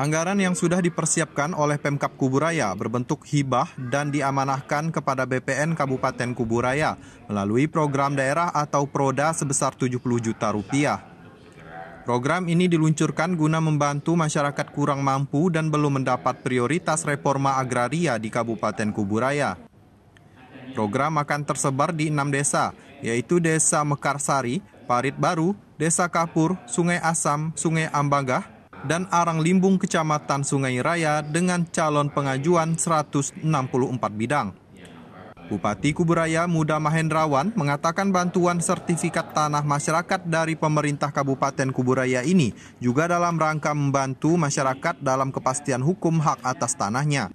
Anggaran yang sudah dipersiapkan oleh Pemkap Kuburaya berbentuk hibah dan diamanahkan kepada BPN Kabupaten Kuburaya melalui program daerah atau Proda sebesar 70 juta rupiah. Program ini diluncurkan guna membantu masyarakat kurang mampu dan belum mendapat prioritas reforma agraria di Kabupaten Kuburaya. Program akan tersebar di enam desa, yaitu Desa Mekarsari, Parit Baru, Desa Kapur, Sungai Asam, Sungai Ambagah, dan Arang Limbung Kecamatan Sungai Raya dengan calon pengajuan 164 bidang. Bupati Kuburaya Muda Mahendrawan mengatakan bantuan sertifikat tanah masyarakat dari pemerintah Kabupaten Kuburaya ini juga dalam rangka membantu masyarakat dalam kepastian hukum hak atas tanahnya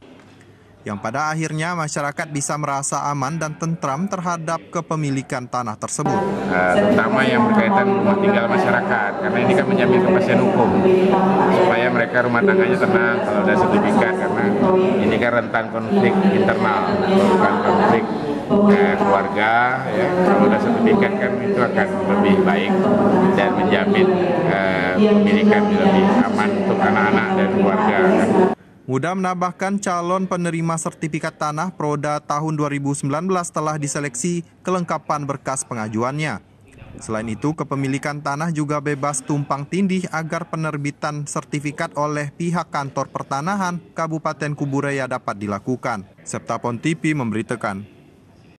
yang pada akhirnya masyarakat bisa merasa aman dan tentram terhadap kepemilikan tanah tersebut. Uh, terutama yang berkaitan rumah tinggal masyarakat, karena ini kan menjamin kepastian hukum supaya mereka rumah tangganya tenang kalau ada sertifikat karena ini kan rentan konflik internal, bukan konflik eh, keluarga ya kalau ada sertifikat kan itu akan lebih baik dan menjamin eh, pemilikan lebih aman untuk anak-anak dan Muda menambahkan calon penerima sertifikat tanah Proda tahun 2019 telah diseleksi kelengkapan berkas pengajuannya. Selain itu, kepemilikan tanah juga bebas tumpang tindih agar penerbitan sertifikat oleh pihak kantor pertanahan Kabupaten Kuburaya dapat dilakukan. Septa Pontipi memberitakan.